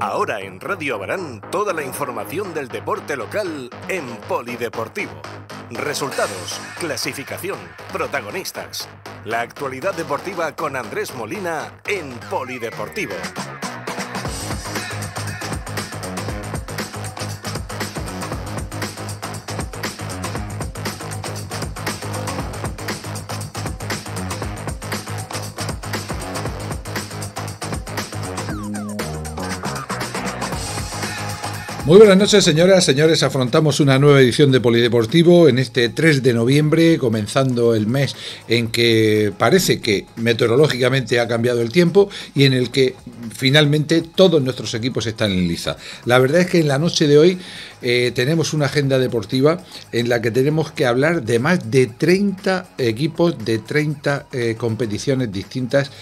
Ahora en Radio Barán toda la información del deporte local en Polideportivo. Resultados, clasificación, protagonistas. La actualidad deportiva con Andrés Molina en Polideportivo. Muy buenas noches, señoras, señores. Afrontamos una nueva edición de Polideportivo en este 3 de noviembre, comenzando el mes en que parece que meteorológicamente ha cambiado el tiempo y en el que finalmente todos nuestros equipos están en liza. La verdad es que en la noche de hoy eh, tenemos una agenda deportiva en la que tenemos que hablar de más de 30 equipos de 30 eh, competiciones distintas.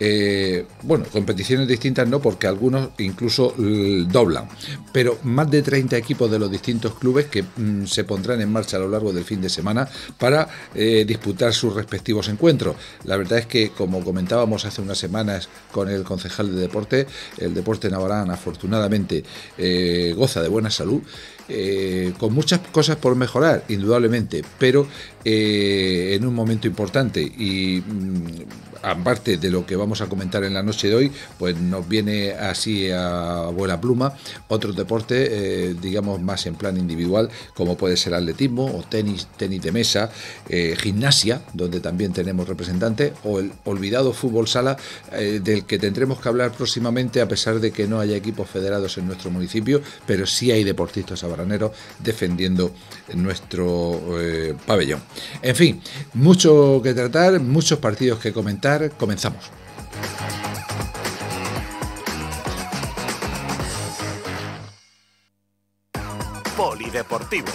Eh, bueno, competiciones distintas no, porque algunos incluso doblan, pero más de 30 equipos de los distintos clubes que mm, se pondrán en marcha a lo largo del fin de semana para eh, disputar sus respectivos encuentros. La verdad es que, como comentábamos hace unas semanas con el concejal de deporte, el deporte navarán afortunadamente eh, goza de buena salud eh, con muchas cosas por mejorar, indudablemente, pero eh, en un momento importante y mm, aparte de lo que vamos a comentar en la noche de hoy, pues nos viene así a buena pluma otros deportes, eh, digamos, más en plan individual, como puede ser atletismo o tenis, tenis de mesa, gimnasia, donde también tenemos representantes, o el olvidado fútbol sala, del que tendremos que hablar próximamente, a pesar de que no haya equipos federados en nuestro municipio, pero sí hay deportistas abajo defendiendo nuestro eh, pabellón. En fin, mucho que tratar, muchos partidos que comentar. Comenzamos. Polideportivo.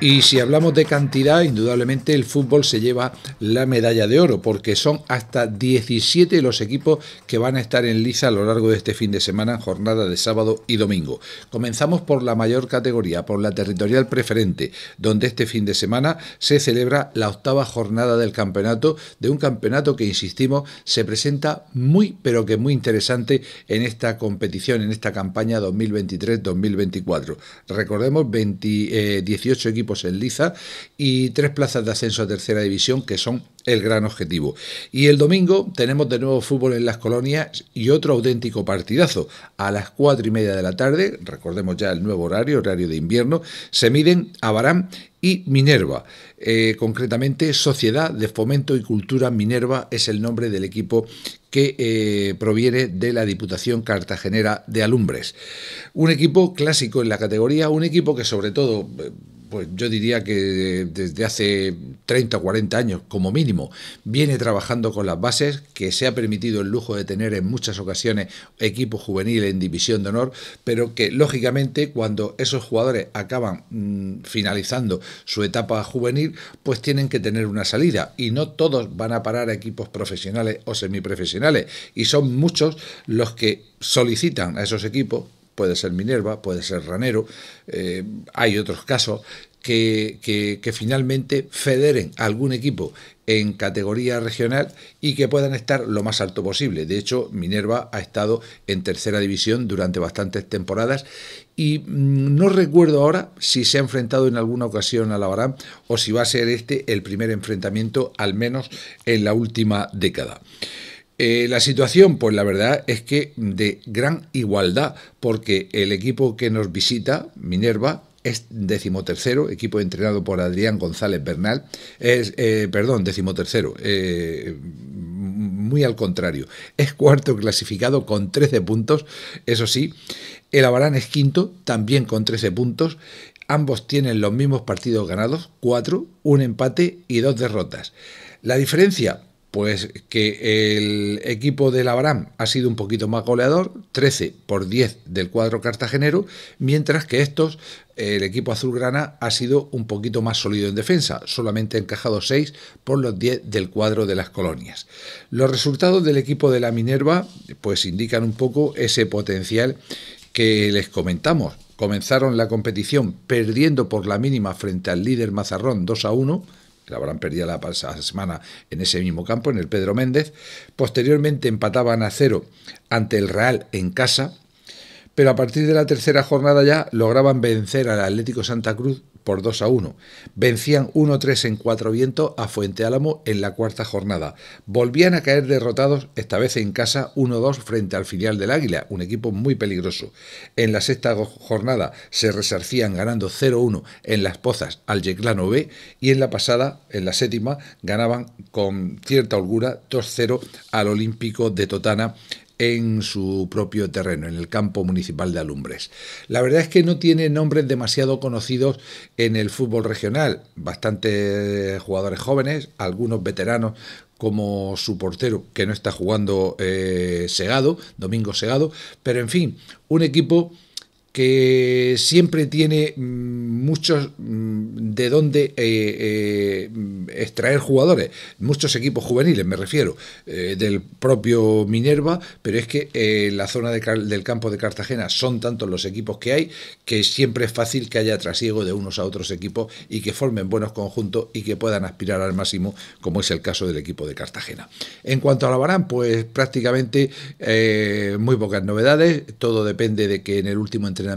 Y si hablamos de cantidad, indudablemente el fútbol se lleva la medalla de oro, porque son hasta 17 los equipos que van a estar en liza a lo largo de este fin de semana, jornada de sábado y domingo. Comenzamos por la mayor categoría, por la territorial preferente, donde este fin de semana se celebra la octava jornada del campeonato, de un campeonato que, insistimos, se presenta muy, pero que muy interesante en esta competición, en esta campaña 2023-2024. Recordemos 18 eh, equipos pues, en liza y tres plazas de ascenso a tercera división que son el gran objetivo. Y el domingo tenemos de nuevo fútbol en las colonias y otro auténtico partidazo. A las cuatro y media de la tarde, recordemos ya el nuevo horario, horario de invierno, se miden a y Minerva. Eh, concretamente, Sociedad de Fomento y Cultura Minerva es el nombre del equipo que eh, proviene de la Diputación Cartagenera de Alumbres. Un equipo clásico en la categoría, un equipo que sobre todo... Eh, pues yo diría que desde hace 30 o 40 años como mínimo, viene trabajando con las bases, que se ha permitido el lujo de tener en muchas ocasiones Equipos juvenil en división de honor, pero que lógicamente cuando esos jugadores acaban mm, finalizando su etapa juvenil, pues tienen que tener una salida y no todos van a parar a equipos profesionales o semiprofesionales y son muchos los que solicitan a esos equipos puede ser Minerva, puede ser Ranero, eh, hay otros casos que, que, finalmente federen algún equipo en categoría regional y que puedan estar lo más alto posible. De hecho, Minerva ha estado en tercera división durante bastantes temporadas y mm, no recuerdo ahora si se ha enfrentado en alguna ocasión a la Barán o si va a ser este el primer enfrentamiento, al menos en la última década. Eh, la situación, pues la verdad es que de gran igualdad, porque el equipo que nos visita, Minerva, es decimotercero, equipo entrenado por Adrián González Bernal, es, eh, perdón, decimotercero, tercero, eh, muy al contrario, es cuarto clasificado con 13 puntos, eso sí, el Abarán es quinto, también con 13 puntos, ambos tienen los mismos partidos ganados, 4, un empate y dos derrotas. La diferencia, pues que el equipo la Abraham ha sido un poquito más goleador, 13 por 10 del cuadro cartagenero, mientras que estos, el equipo azulgrana, ha sido un poquito más sólido en defensa, solamente encajado 6 por los 10 del cuadro de las colonias. Los resultados del equipo de la Minerva, pues indican un poco ese potencial que les comentamos. Comenzaron la competición perdiendo por la mínima frente al líder Mazarrón 2 a 1 habrán perdido la pasada semana en ese mismo campo, en el Pedro Méndez. Posteriormente empataban a cero ante el Real en casa, pero a partir de la tercera jornada ya lograban vencer al Atlético Santa Cruz por 2 a 1. Vencían 1-3 en Cuatro Vientos a Fuente Álamo en la cuarta jornada. Volvían a caer derrotados, esta vez en casa 1-2 frente al filial del Águila, un equipo muy peligroso. En la sexta jornada se resarcían ganando 0-1 en Las Pozas al Yeclano B y en la pasada, en la séptima, ganaban con cierta holgura 2-0 al Olímpico de Totana en su propio terreno, en el campo municipal de Alumbres. La verdad es que no tiene nombres demasiado conocidos en el fútbol regional, bastantes jugadores jóvenes, algunos veteranos como su portero, que no está jugando eh, Segado, Domingo Segado, pero en fin, un equipo que siempre tiene mm, muchos mm, de dónde eh, eh, extraer jugadores, muchos equipos juveniles, me refiero, eh, del propio Minerva, pero es que en la zona del campo de Cartagena son tantos los equipos que hay que siempre es fácil que haya trasiego de unos a otros equipos y que formen buenos conjuntos y que puedan aspirar al máximo, como es el caso del equipo de Cartagena. En cuanto a la Barán pues prácticamente muy pocas novedades, todo depende de que en el último entrenamiento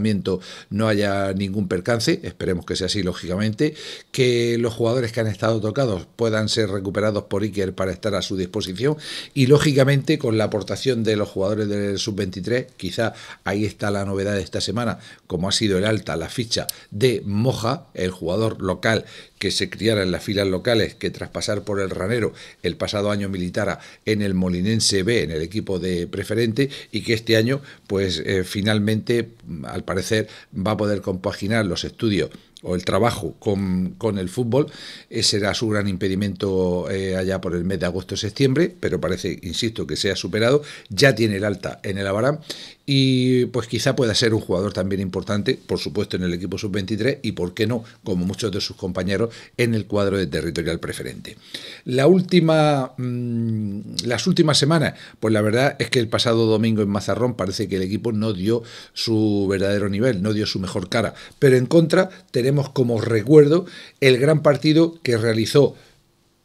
no haya ningún percance, esperemos que sea así lógicamente, que los jugadores que han estado tocados puedan ser recuperados por Iker para estar a su disposición y lógicamente con la aportación de los jugadores del sub-23, quizá ahí está la novedad de esta semana, como ha sido el alta, la ficha de Moja, el jugador local que se criara en las filas locales, que tras pasar por el Ranero el pasado año militara en el Molinense B, en el equipo de preferente, y que este año, pues eh, finalmente, mm, al parecer, va a poder compaginar los estudios o el trabajo con, con, el fútbol. Ese eh, era su gran impedimento eh, allá por el mes de agosto-septiembre, pero parece, insisto, que se ha superado. Ya tiene el alta en el Abarán y pues quizá pueda ser un jugador también importante, por supuesto, en el equipo sub-23 y, por qué no, como muchos de sus compañeros, en el cuadro de territorial preferente. La última, mm, las últimas semanas, pues la verdad es que el pasado domingo en Mazarrón parece que el equipo no dio su verdadero nivel, no dio su mejor cara, pero en contra tenemos como recuerdo el gran partido que realizó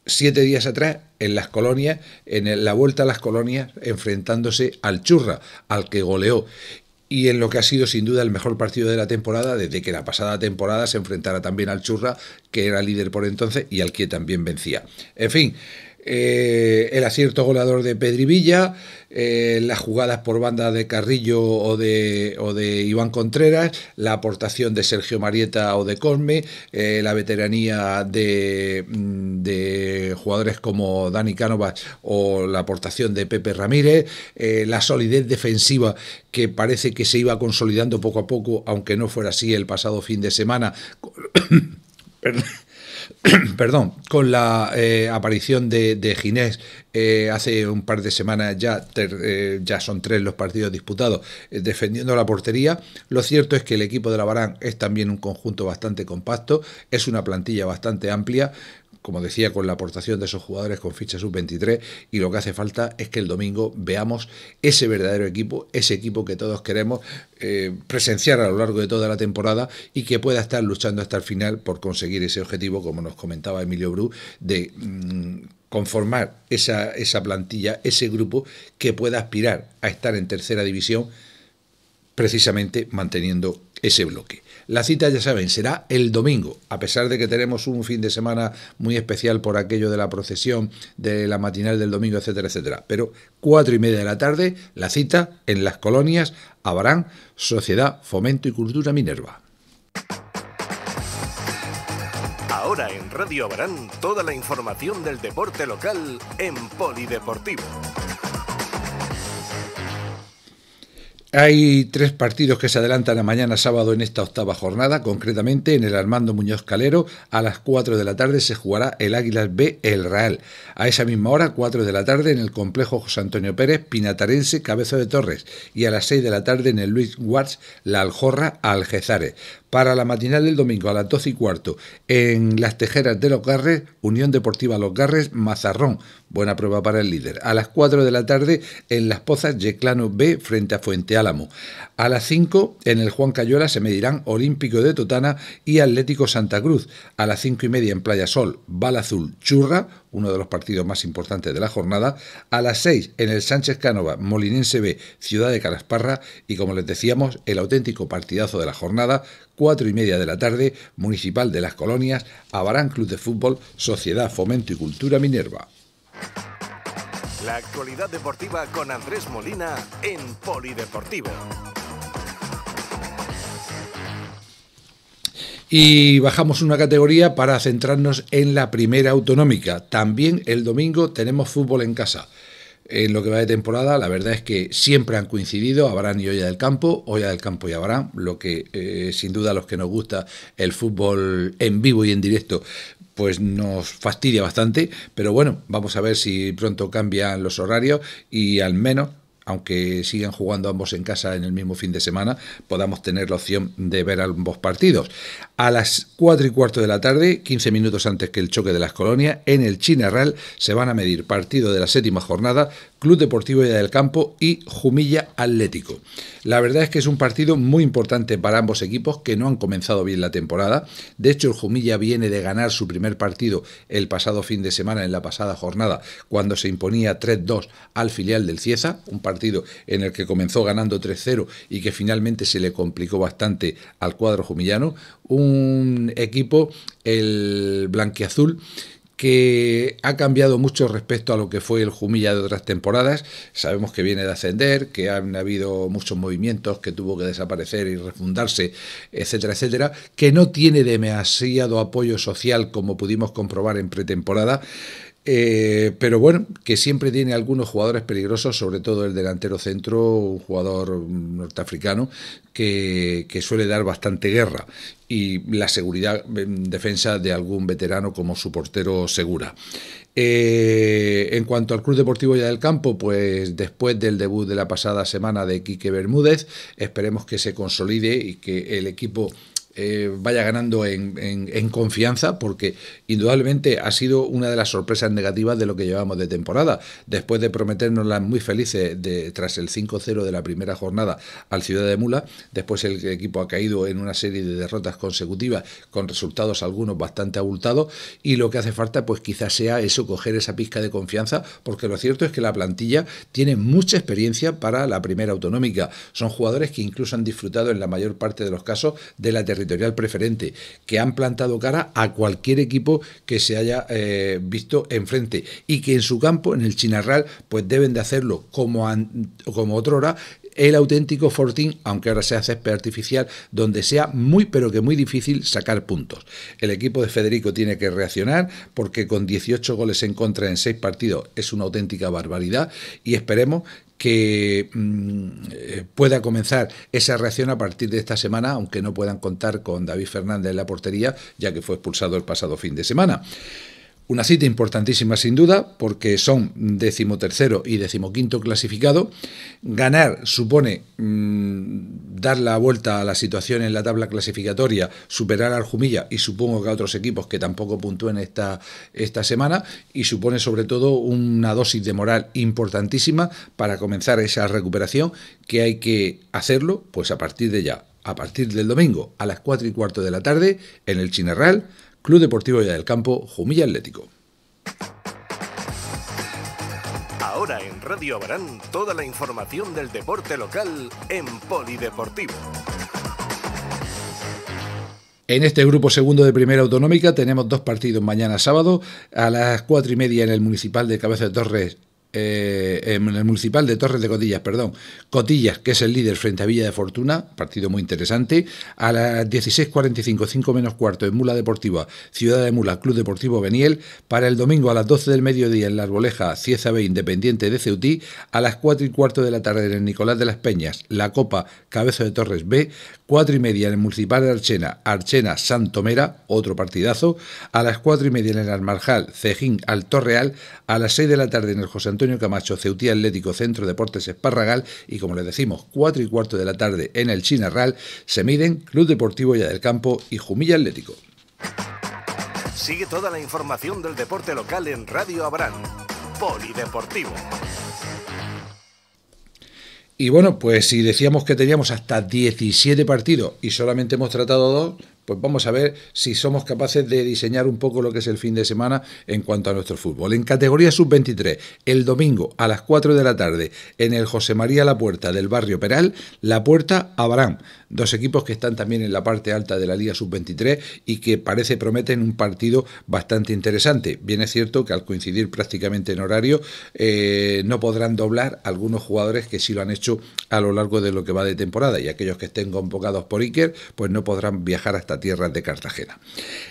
siete días atrás en las colonias, en la vuelta a las colonias, enfrentándose al Churra, al que goleó. Y en lo que ha sido sin duda el mejor partido de la temporada, desde que la pasada temporada se enfrentara también al Churra, que era líder por entonces y al que también vencía. En fin, eh, el acierto goleador de Pedri Villa, eh, las jugadas por banda de Carrillo o de, de Iván Contreras, la aportación de Sergio Marieta o de Cosme, eh, la veteranía de, mm, de, jugadores como Dani Cánovas o la aportación de Pepe Ramírez, la solidez defensiva que parece que se iba consolidando poco a poco, aunque no fuera así el pasado fin de semana. perdón, con la eh, aparición de, Ginés eh, hace un par de semanas ya, eh, ya son tres los partidos disputados defendiendo la portería. Lo cierto es que el equipo de la Barán es también un conjunto bastante compacto, es una plantilla bastante amplia, como decía, con la aportación de esos jugadores con ficha sub-23 y lo que hace falta es que el domingo veamos ese verdadero equipo, ese equipo que todos queremos eh, presenciar a lo largo de toda la temporada y que pueda estar luchando hasta el final por conseguir ese objetivo, como nos comentaba Emilio Bru, de... Mm, conformar esa, esa plantilla, ese grupo que pueda aspirar a estar en tercera división precisamente manteniendo ese bloque. La cita, ya saben, será el domingo, a pesar de que tenemos un fin de semana muy especial por aquello de la procesión, de la matinal del domingo, etcétera, etcétera. Pero cuatro y media de la tarde, la cita en las colonias Abarán, Sociedad Fomento y Cultura Minerva. Ahora en Radio Abarán, toda la información del deporte local en Polideportivo. Hay tres partidos que se adelantan a mañana sábado en esta octava jornada, concretamente en el Armando Muñoz Calero a las 4 de la tarde se jugará el Águilas B El Real. A esa misma hora, 4 de la tarde en el complejo José Antonio Pérez Pinatarense Cabezo de Torres y a las 6 de la tarde en el Luis Guards La Aljorra Algezares para la matinal del domingo a las 12 y cuarto en las Tejeras de los Garres, Unión Deportiva Los Garres, Mazarrón. Buena prueba para el líder. A las 4 de la tarde en Las Pozas Yeclano B frente a Fuente Álamo. A las 5 en el Juan Cayola se medirán Olímpico de Totana y Atlético Santa Cruz. A las 5 y media en Playa Sol, Bala Churra uno de los partidos más importantes de la jornada, a las 6 en el Sánchez Cánova, Molinense B, Ciudad de Carasparra, y como les decíamos, el auténtico partidazo de la jornada, cuatro y media de la tarde, Municipal de las Colonias, Abarán Club de Fútbol, Sociedad Fomento y Cultura Minerva. La actualidad deportiva con Andrés Molina en Polideportivo. Y bajamos una categoría para centrarnos en la primera autonómica. También el domingo tenemos fútbol en casa. En lo que va de temporada, la verdad es que siempre han coincidido habrán y Olla del Campo, hoya del Campo y Abraham, lo que eh, sin duda a los que nos gusta el fútbol en vivo y en directo, pues nos fastidia bastante, pero bueno, vamos a ver si pronto cambian los horarios y al menos aunque sigan jugando ambos en casa en el mismo fin de semana, podamos tener la opción de ver ambos partidos. A las 4 y cuarto de la tarde, 15 minutos antes que el choque de las colonias, en el China real se van a medir partido de la séptima jornada Club Deportivo Villa del Campo y Jumilla Atlético. La verdad es que es un partido muy importante para ambos equipos que no han comenzado bien la temporada. De hecho, el Jumilla viene de ganar su primer partido el pasado fin de semana, en la pasada jornada, cuando se imponía 3-2 al filial del Cieza, un partido en el que comenzó ganando 3-0 y que finalmente se le complicó bastante al cuadro jumillano. Un equipo, el blanquiazul, que ha cambiado mucho respecto a lo que fue el Jumilla de otras temporadas. Sabemos que viene de ascender, que han habido muchos movimientos, que tuvo que desaparecer y refundarse, etcétera, etcétera, que no tiene demasiado apoyo social como pudimos comprobar en pretemporada. Eh, pero bueno, que siempre tiene algunos jugadores peligrosos, sobre todo el delantero centro, un jugador norteafricano, que, suele dar bastante guerra. Y la seguridad en defensa de algún veterano como su portero segura. Eh, en cuanto al Club Deportivo Ya del Campo, pues después del debut de la pasada semana de Quique Bermúdez, esperemos que se consolide y que el equipo eh, vaya ganando en, confianza, porque indudablemente ha sido una de las sorpresas negativas de lo que llevamos de temporada. Después de prometernos las muy felices de, tras el 5-0 de la primera jornada al Ciudad de Mula, después el equipo ha caído en una serie de derrotas consecutivas con resultados algunos bastante abultados y lo que hace falta pues quizás sea eso, coger esa pizca de confianza, porque lo cierto es que la plantilla tiene mucha experiencia para la primera autonómica. Son jugadores que incluso han disfrutado en la mayor parte de los casos de la territorio preferente, que han plantado cara a cualquier equipo que se haya eh, visto enfrente y que en su campo, en el Chinarral, pues deben de hacerlo como, como como hora el auténtico Fortín, aunque ahora sea césped artificial, donde sea muy pero que muy difícil sacar puntos. El equipo de Federico tiene que reaccionar porque con 18 goles en contra en seis partidos es una auténtica barbaridad y esperemos que mm, eh, pueda comenzar esa reacción a partir de esta semana, aunque no puedan contar con David Fernández en la portería, ya que fue expulsado el pasado fin de semana. Una cita importantísima sin duda, porque son decimotercero y decimoquinto clasificado. Ganar supone mm, dar la vuelta a la situación en la tabla clasificatoria, superar a Arjumilla y supongo que a otros equipos que tampoco puntúen esta, esta semana, y supone sobre todo una dosis de moral importantísima para comenzar esa recuperación que hay que hacerlo pues a partir de ya, a partir del domingo a las 4 y cuarto de la tarde en el Chineral. Club Deportivo Villa del Campo, Jumilla Atlético. Ahora en Radio Abarán, toda la información del deporte local en Polideportivo. En este grupo segundo de Primera Autonómica tenemos dos partidos mañana sábado a las cuatro y media en el Municipal de Cabeza de Torres eh, en el municipal de Torres de Cotillas, perdón, Cotillas, que es el líder frente a Villa de Fortuna, partido muy interesante, a las 16.45, 5 menos cuarto, en Mula Deportiva, Ciudad de Mula, Club Deportivo Beniel, para el domingo a las 12 del mediodía en La Arboleja, Cieza B, Independiente de Ceutí, a las 4 y cuarto de la tarde en el Nicolás de las Peñas, La Copa, Cabezo de Torres B, 4 y media en el municipal de Archena, Archena, Santomera, otro partidazo, a las 4 y media en el Almarjal, Cejín, Real a las 6 de la tarde en el José Antonio Camacho, Ceutía Atlético, Centro Deportes Esparragal y como les decimos, 4 y cuarto de la tarde en el Chinarral se miden Club Deportivo Ya del Campo y Jumilla Atlético. Sigue toda la información del deporte local en Radio Abrán, Polideportivo. Y bueno, pues si decíamos que teníamos hasta 17 partidos y solamente hemos tratado dos, pues vamos a ver si somos capaces de diseñar un poco lo que es el fin de semana en cuanto a nuestro fútbol. En categoría sub-23, el domingo a las 4 de la tarde, en el José María La Puerta del barrio Peral, La Puerta Abraham dos equipos que están también en la parte alta de la Liga Sub-23 y que parece prometen un partido bastante interesante. Bien es cierto que al coincidir prácticamente en horario eh, no podrán doblar algunos jugadores que sí lo han hecho a lo largo de lo que va de temporada y aquellos que estén convocados por Iker pues no podrán viajar hasta tierras de Cartagena.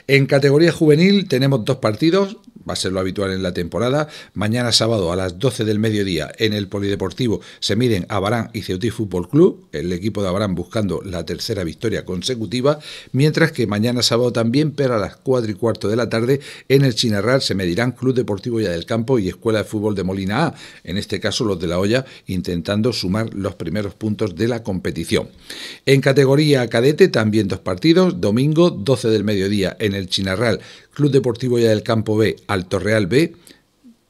En categoría juvenil tenemos dos partidos, va a ser lo habitual en la temporada. Mañana sábado a las 12 del mediodía en el Polideportivo se miden Abarán y Ceutí Fútbol Club, el equipo de Abarán buscando la tercera victoria consecutiva, mientras que mañana sábado también, pero a las 4 y cuarto de la tarde, en el Chinarral se medirán Club Deportivo Ya del Campo y Escuela de Fútbol de Molina A, en este caso los de La Hoya intentando sumar los primeros puntos de la competición. En categoría cadete también dos partidos, domingo 12 del mediodía en el Chinarral Club Deportivo Ya del Campo B, Al Real B.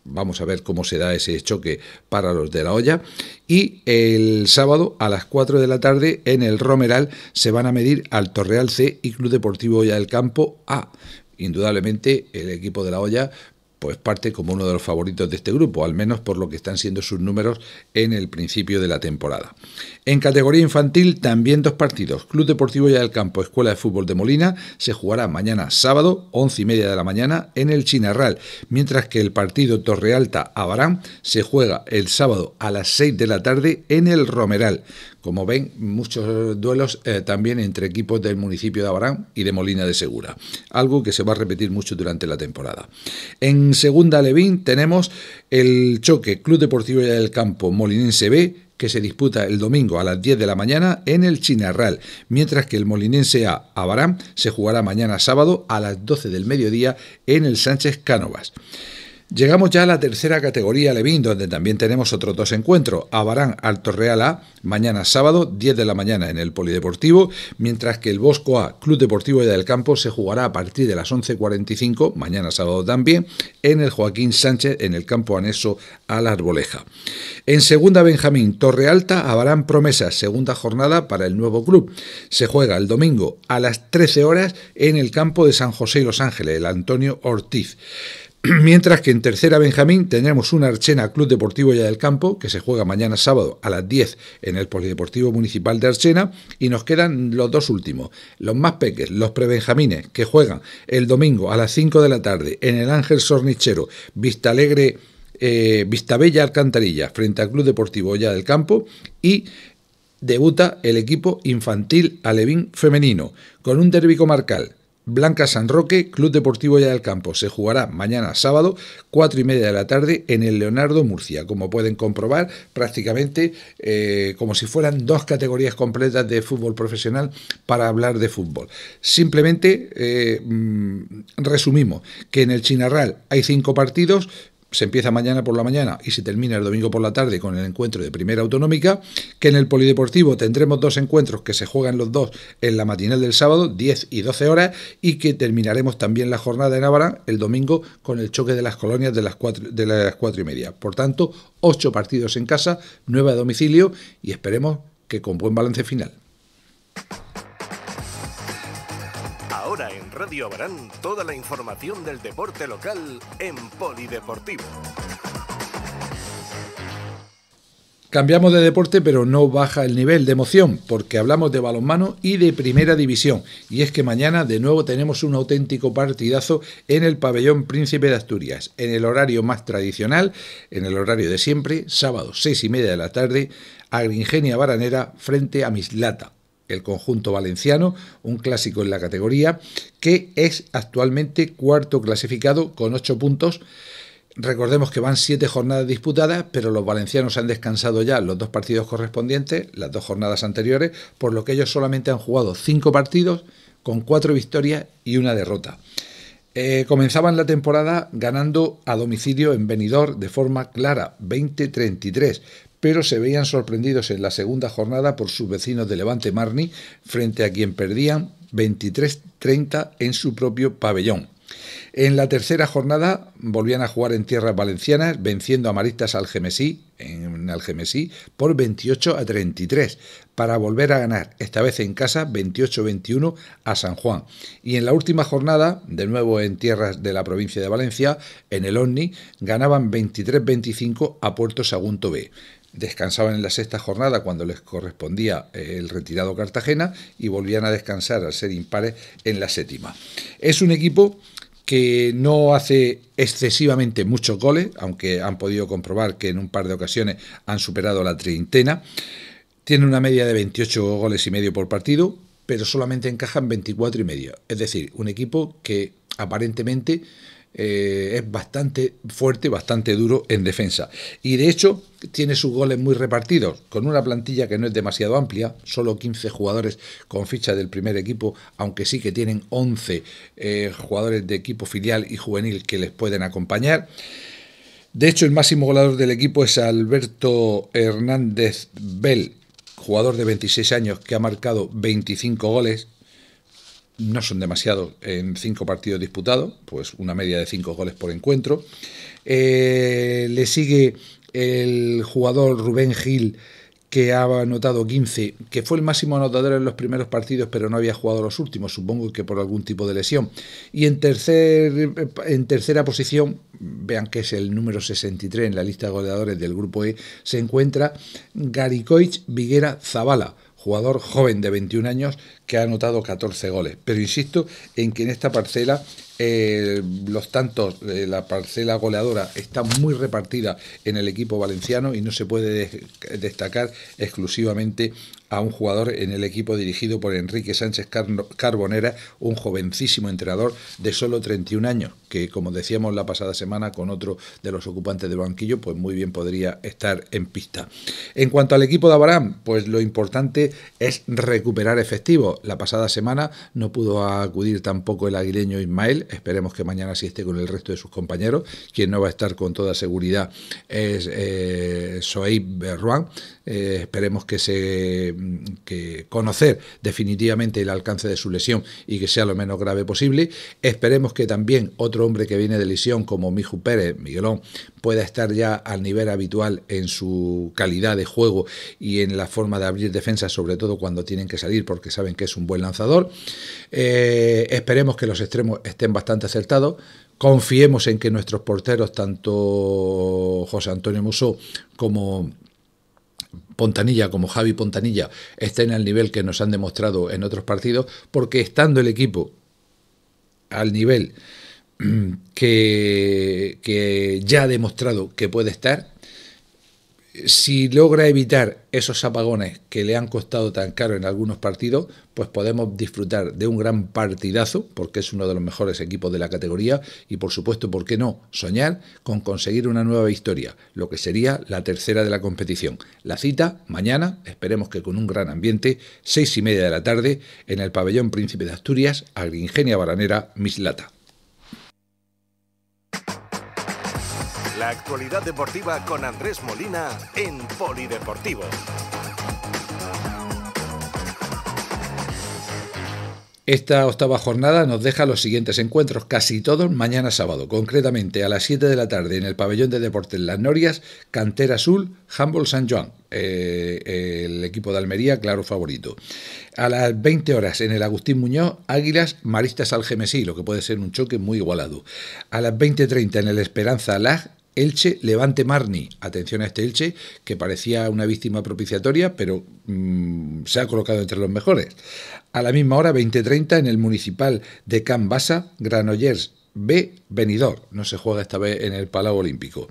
Vamos a ver cómo se da ese choque para los de la olla. Y el sábado a las 4 de la tarde en el Romeral se van a medir al Torreal C y Club Deportivo Olla del Campo A indudablemente el equipo de la olla es pues, parte como uno de los favoritos de este grupo, al menos por lo que están siendo sus números en el principio de la temporada. En categoría infantil también dos partidos. Club Deportivo Ya del Campo, Escuela de Fútbol de Molina, se jugará mañana sábado, 11 y media de la mañana, en el Chinarral, mientras que el partido Torrealta-Abarán se juega el sábado a las 6 de la tarde en el Romeral. Como ven, muchos duelos eh, también entre equipos del municipio de Abarán y de Molina de Segura, algo que se va a repetir mucho durante la temporada. En segunda Levín tenemos el choque Club Deportivo del Campo Molinense B que se disputa el domingo a las 10 de la mañana en el Chinarral, mientras que el Molinense A Abarán se jugará mañana sábado a las 12 del mediodía en el Sánchez Cánovas. Llegamos ya a la tercera categoría Levín, donde también tenemos otros dos encuentros. Abarán Alto Real A, mañana sábado, 10 de la mañana en el Polideportivo, mientras que el Bosco A, Club Deportivo del Campo, se jugará a partir de las 11.45, mañana sábado también, en el Joaquín Sánchez, en el campo anexo a la Arboleja. En segunda, Benjamín, Torre Alta, Abarán Promesa, segunda jornada para el nuevo club. Se juega el domingo a las 13 horas en el campo de San José Los Ángeles, el Antonio Ortiz. Mientras que en tercera Benjamín tenemos un Archena Club Deportivo Ya del Campo, que se juega mañana sábado a las 10 en el Polideportivo Municipal de Archena, y nos quedan los dos últimos, los más peques, los prebenjamines, que juegan el domingo a las 5 de la tarde en el Ángel Sornichero, Vista Alegre, eh, Vistabella Alcantarilla, frente al Club Deportivo Ya del Campo, y debuta el equipo infantil alevín femenino, con un derbi comarcal Blanca San Roque, Club Deportivo Ya del Campo. Se jugará mañana sábado, cuatro y media de la tarde, en el Leonardo Murcia. Como pueden comprobar, prácticamente eh, como si fueran dos categorías completas de fútbol profesional para hablar de fútbol. Simplemente eh, mm, resumimos que en el Chinarral hay cinco partidos, se empieza mañana por la mañana y se termina el domingo por la tarde con el encuentro de primera autonómica, que en el Polideportivo tendremos dos encuentros que se juegan los dos en la matinal del sábado, 10 y 12 horas, y que terminaremos también la jornada en Navarra el domingo con el choque de las colonias de las 4, de las y media. Por tanto, ocho partidos en casa, nueve a domicilio y esperemos que con buen balance final. Ahora en Radio Abarán, toda la información del deporte local en Polideportivo. Cambiamos de deporte, pero no baja el nivel de emoción, porque hablamos de balonmano y de primera división. Y es que mañana de nuevo tenemos un auténtico partidazo en el pabellón Príncipe de Asturias, en el horario más tradicional, en el horario de siempre, sábado seis y media de la tarde, Agringenia Baranera frente a Mislata el conjunto valenciano, un clásico en la categoría, que es actualmente cuarto clasificado con ocho puntos. Recordemos que van siete jornadas disputadas, pero los valencianos han descansado ya los dos partidos correspondientes, las dos jornadas anteriores, por lo que ellos solamente han jugado cinco partidos con cuatro victorias y una derrota. Eh, comenzaban la temporada ganando a domicilio en Benidorm de forma clara, 20-33, pero se veían sorprendidos en la segunda jornada por sus vecinos de Levante Marni, frente a quien perdían 23-30 en su propio pabellón. En la tercera jornada volvían a jugar en tierras valencianas, venciendo a Maristas Algemesí, en Algemesí, por 28 a 33, para volver a ganar, esta vez en casa, 28-21 a San Juan. Y en la última jornada, de nuevo en tierras de la provincia de Valencia, en el ONI, ganaban 23-25 a Puerto Sagunto B descansaban en la sexta jornada cuando les correspondía eh, el retirado Cartagena y volvían a descansar al ser impares en la séptima. Es un equipo que no hace excesivamente muchos goles, aunque han podido comprobar que en un par de ocasiones han superado la treintena. Tiene una media de 28 goles y medio por partido, pero solamente encajan 24 y medio. Es decir, un equipo que aparentemente eh, es bastante fuerte, bastante duro en defensa. Y de hecho tiene sus goles muy repartidos, con una plantilla que no es demasiado amplia, solo 15 jugadores con ficha del primer equipo, aunque sí que tienen 11 eh, jugadores de equipo filial y juvenil que les pueden acompañar. De hecho, el máximo goleador del equipo es Alberto Hernández Bell, jugador de 26 años que ha marcado 25 goles, no son demasiados en cinco partidos disputados, pues una media de cinco goles por encuentro. Eh, le sigue el jugador Rubén Gil, que ha anotado 15, que fue el máximo anotador en los primeros partidos, pero no había jugado los últimos, supongo que por algún tipo de lesión. Y en, tercer, en tercera posición, vean que es el número 63 en la lista de goleadores del grupo E, se encuentra Garicoich Viguera Zavala jugador joven de 21 años que ha anotado 14 goles. Pero insisto en que en esta parcela eh, los tantos, de eh, la parcela goleadora está muy repartida en el equipo valenciano y no se puede destacar exclusivamente a un jugador en el equipo dirigido por Enrique Sánchez Carbonera, un jovencísimo entrenador de solo 31 años, que como decíamos la pasada semana con otro de los ocupantes de banquillo, pues muy bien podría estar en pista. En cuanto al equipo de Abarán pues lo importante es recuperar efectivo. La pasada semana no pudo acudir tampoco el aguileño Ismael, esperemos que mañana sí esté con el resto de sus compañeros. Quien no va a estar con toda seguridad es eh, Soeib eh, esperemos que se que conocer definitivamente el alcance de su lesión y que sea lo menos grave posible. Esperemos que también otro hombre que viene de lesión como Miju Pérez, Miguelón, pueda estar ya al nivel habitual en su calidad de juego y en la forma de abrir defensa, sobre todo cuando tienen que salir porque saben que es un buen lanzador. Eh, esperemos que los extremos estén bastante acertado, Confiemos en que nuestros porteros, tanto José Antonio Muso como Pontanilla, como Javi Pontanilla, estén al nivel que nos han demostrado en otros partidos, porque estando el equipo al nivel que ya ha demostrado que puede estar, si logra evitar esos apagones que le han costado tan caro en algunos partidos, pues podemos disfrutar de un gran partidazo, porque es uno de los mejores equipos de la categoría, y por supuesto, ¿por qué no? Soñar con conseguir una nueva victoria, lo que sería la tercera de la competición. La cita mañana, esperemos que con un gran ambiente, seis y media de la tarde, en el pabellón Príncipe de Asturias, Agringenia Baranera, Mislata. La actualidad deportiva con Andrés Molina en Polideportivo. Esta octava jornada nos deja los siguientes encuentros, casi todos mañana sábado, concretamente a las 7 de la tarde en el pabellón de deportes Las Norias, Cantera Azul, Humboldt San Juan, eh, el equipo de Almería, claro favorito. A las 20 horas en el Agustín Muñoz, Águilas, Maristas Algemesí, lo que puede ser un choque muy igualado. A las 20.30 en el Esperanza Lag, Elche Levante Marni. Atención a este Elche, que parecía una víctima propiciatoria, pero mm, se ha colocado entre los mejores. A la misma hora, 20.30, en el municipal de Cambasa, Granollers B. Benidorm. No se juega esta vez en el Palau Olímpico.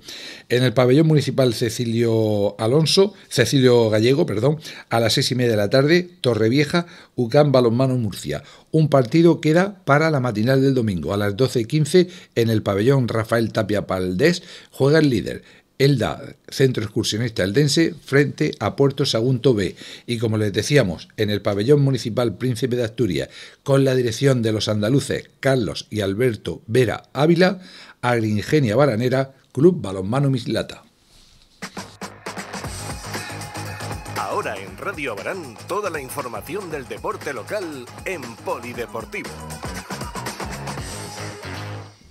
En el pabellón municipal Cecilio Alonso, Cecilio Gallego, perdón, a las seis y media de la tarde, Torrevieja, Ucán, Balonmano Murcia. Un partido queda para la matinal del domingo. A las 12.15 en el pabellón Rafael Tapia Paldés juega el líder, Elda, centro excursionista eldense, frente a Puerto Sagunto B. Y como les decíamos, en el pabellón municipal Príncipe de Asturias, con la dirección de los andaluces Carlos y Alberto Vera Ávila, Agringenia Baranera, Club Balonmano Mislata. Ahora en Radio Barán, toda la información del deporte local en Polideportivo.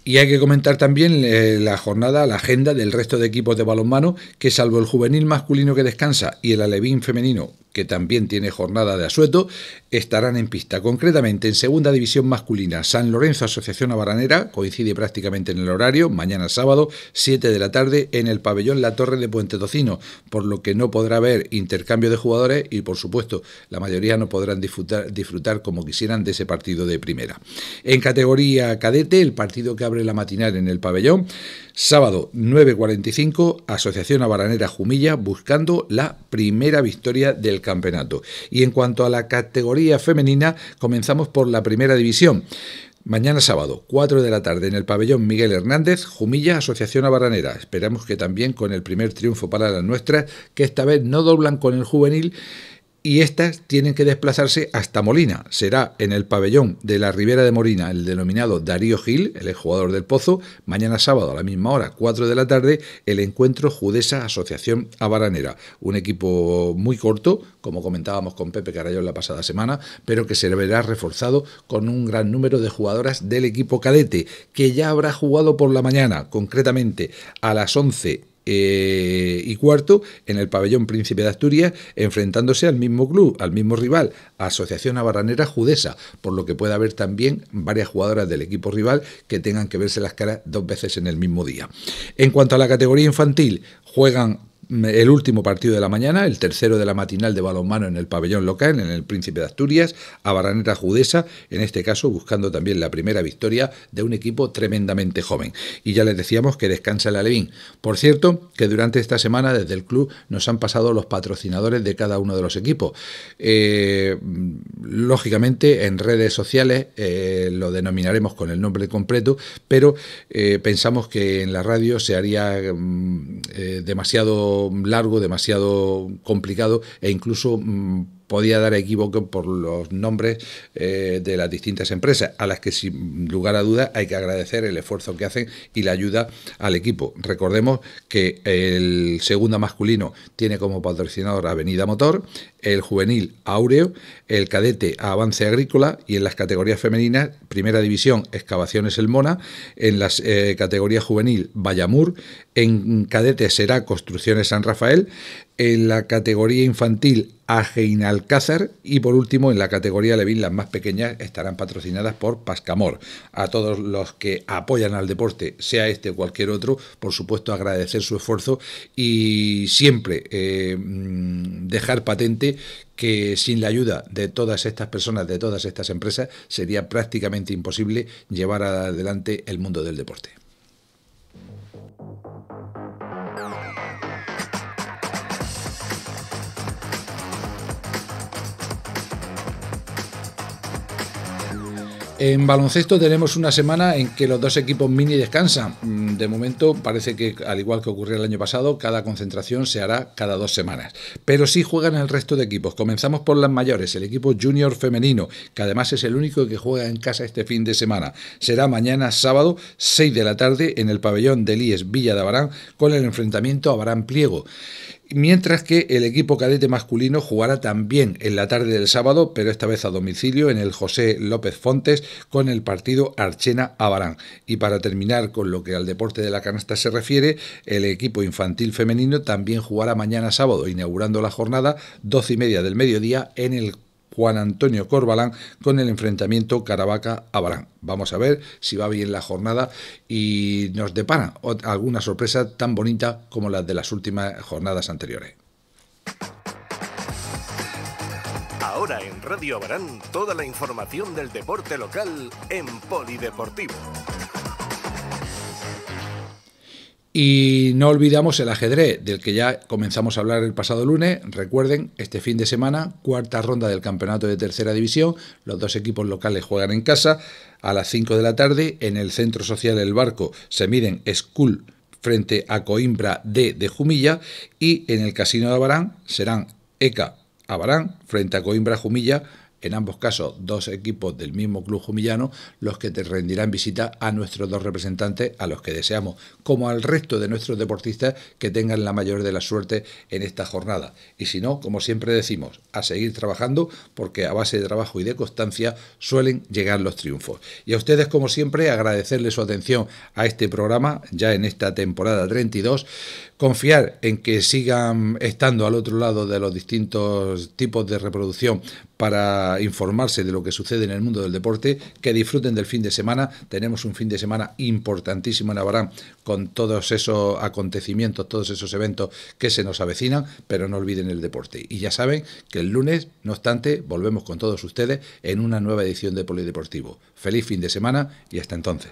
Y hay que comentar también eh, la jornada, la agenda del resto de equipos de balonmano, que salvo el juvenil masculino que descansa y el alevín femenino que también tiene jornada de asueto, estarán en pista. Concretamente, en segunda división masculina, San Lorenzo Asociación Abaranera, coincide prácticamente en el horario, mañana sábado, 7 de la tarde, en el pabellón La Torre de Puente Tocino, por lo que no podrá haber intercambio de jugadores y, por supuesto, la mayoría no podrán disfrutar, disfrutar como quisieran de ese partido de primera. En categoría cadete, el partido que abre la matinal en el pabellón, Sábado 9.45, Asociación Abaranera Jumilla buscando la primera victoria del campeonato. Y en cuanto a la categoría femenina, comenzamos por la primera división. Mañana sábado, 4 de la tarde, en el pabellón Miguel Hernández, Jumilla, Asociación Abaranera. Esperamos que también con el primer triunfo para las nuestras, que esta vez no doblan con el juvenil y estas tienen que desplazarse hasta Molina. Será en el pabellón de la Ribera de Molina el denominado Darío Gil, el jugador del Pozo, mañana sábado a la misma hora, 4 de la tarde, el encuentro Judesa Asociación Abaranera, Un equipo muy corto, como comentábamos con Pepe Carayón la pasada semana, pero que se verá reforzado con un gran número de jugadoras del equipo cadete, que ya habrá jugado por la mañana, concretamente a las 11 eh, y cuarto en el pabellón Príncipe de Asturias, enfrentándose al mismo club, al mismo rival, Asociación Abarranera Judesa, por lo que puede haber también varias jugadoras del equipo rival que tengan que verse las caras dos veces en el mismo día. En cuanto a la categoría infantil, juegan el último partido de la mañana, el tercero de la matinal de balonmano en el pabellón local, en el Príncipe de Asturias, a Barranera Judesa, en este caso buscando también la primera victoria de un equipo tremendamente joven. Y ya les decíamos que descansa el Alevín. Por cierto, que durante esta semana desde el club nos han pasado los patrocinadores de cada uno de los equipos. Eh, lógicamente, en redes sociales eh, lo denominaremos con el nombre completo, pero eh, pensamos que en la radio se haría mm, demasiado largo, demasiado complicado e incluso mm, podía dar equivoco por los nombres eh, de las distintas empresas, a las que sin lugar a dudas hay que agradecer el esfuerzo que hacen y la ayuda al equipo. Recordemos que el segundo masculino tiene como patrocinador Avenida Motor, el juvenil Aureo, el cadete Avance Agrícola y en las categorías femeninas, primera división Excavaciones El Mona, en las eh, categorías juvenil ...Vallamur, en cadete será Construcciones San Rafael, en la categoría infantil Ajein Alcázar y por último en la categoría Levin las más pequeñas estarán patrocinadas por Pascamor. A todos los que apoyan al deporte, sea este o cualquier otro, por supuesto agradecer su esfuerzo y siempre eh, mm, dejar patente que sin la ayuda de todas estas personas, de todas estas empresas, sería prácticamente imposible llevar adelante el mundo del deporte. En baloncesto tenemos una semana en que los dos equipos mini descansan. Mm, de momento parece que, al igual que ocurrió el año pasado, cada concentración se hará cada dos semanas. Pero sí juegan el resto de equipos. Comenzamos por las mayores, el equipo junior femenino, que además es el único que juega en casa este fin de semana. Será mañana sábado, 6 de la tarde, en el pabellón de Líes Villa de Abarán, con el enfrentamiento a Abarán Pliego mientras que el equipo cadete masculino jugará también en la tarde del sábado, pero esta vez a domicilio en el José López Fontes con el partido Archena Abarán. Y para terminar con lo que al deporte de la canasta se refiere, el equipo infantil femenino también jugará mañana sábado, inaugurando la jornada, 12 y media del mediodía, en el Juan Antonio Corbalán con el enfrentamiento caravaca abarán Vamos a ver si va bien la jornada y nos depara alguna sorpresa tan bonita como las de las últimas jornadas anteriores. Ahora en Radio Abarán, toda la información del deporte local en Polideportivo. Y no olvidamos el ajedrez, del que ya comenzamos a hablar el pasado lunes. Recuerden, este fin de semana, cuarta ronda del campeonato de tercera división. Los dos equipos locales juegan en casa a las 5 de la tarde. En el centro social El Barco se miden Skull frente a Coimbra D de Jumilla. Y en el casino de Abarán serán ECA Abarán frente a Coimbra Jumilla en ambos casos dos equipos del mismo club humillano los que te rendirán visita a nuestros dos representantes, a los que deseamos, como al resto de nuestros deportistas, que tengan la mayor de la suerte en esta jornada. Y si no, como siempre decimos, a seguir trabajando, porque a base de trabajo y de constancia suelen llegar los triunfos. Y a ustedes, como siempre, agradecerles su atención a este programa, ya en esta temporada 32, confiar en que sigan estando al otro lado de los distintos tipos de reproducción para informarse de lo que sucede en el mundo del deporte, que disfruten del fin de semana. Tenemos un fin de semana importantísimo en Abarán con todos esos acontecimientos, todos esos eventos que se nos avecinan, pero no olviden el deporte. Y ya saben que el lunes, no obstante, volvemos con todos ustedes en una nueva edición de Polideportivo. Feliz fin de semana y hasta entonces.